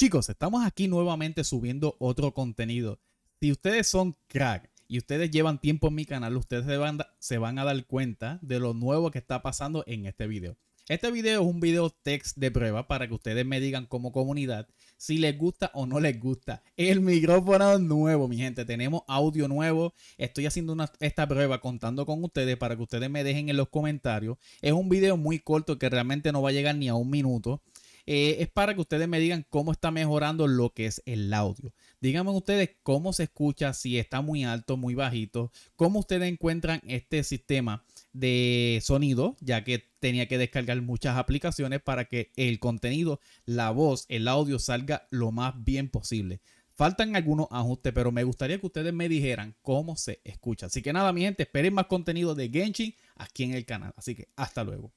Chicos, estamos aquí nuevamente subiendo otro contenido. Si ustedes son crack y ustedes llevan tiempo en mi canal, ustedes se van, se van a dar cuenta de lo nuevo que está pasando en este video. Este video es un video text de prueba para que ustedes me digan como comunidad si les gusta o no les gusta. El micrófono nuevo, mi gente. Tenemos audio nuevo. Estoy haciendo esta prueba contando con ustedes para que ustedes me dejen en los comentarios. Es un video muy corto que realmente no va a llegar ni a un minuto. Eh, es para que ustedes me digan cómo está mejorando lo que es el audio. Díganme ustedes cómo se escucha, si está muy alto, muy bajito, cómo ustedes encuentran este sistema de sonido, ya que tenía que descargar muchas aplicaciones para que el contenido, la voz, el audio salga lo más bien posible. Faltan algunos ajustes, pero me gustaría que ustedes me dijeran cómo se escucha. Así que nada, mi gente, esperen más contenido de Genshin aquí en el canal. Así que hasta luego.